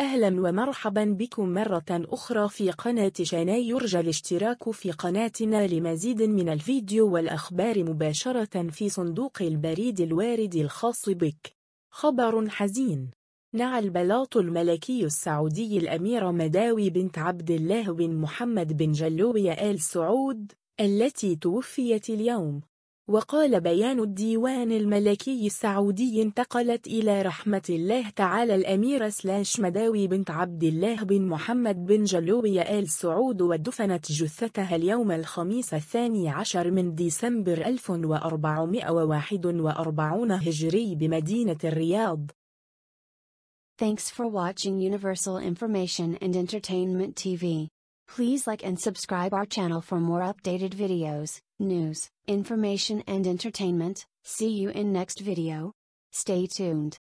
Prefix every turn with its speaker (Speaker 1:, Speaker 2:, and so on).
Speaker 1: أهلا ومرحبا بكم مرة أخرى في قناة شاناي يرجى الاشتراك في قناتنا لمزيد من الفيديو والأخبار مباشرة في صندوق البريد الوارد الخاص بك خبر حزين نعى البلاط الملكي السعودي الأميرة مداوي بنت عبد الله بن محمد بن جلوي آل سعود التي توفيت اليوم وقال بيان الديوان الملكي السعودي انتقلت إلى رحمة الله تعالى الأميرة سلاش مداوي بنت عبد الله بن محمد بن جلوي آل سعود ودفنت جثتها اليوم الخميس الثاني عشر من ديسمبر 1441 هجري بمدينة الرياض.
Speaker 2: Thanks for watching Universal Information and Entertainment TV. Please like and subscribe our channel for more updated videos. news, information and entertainment, see you in next video. Stay tuned.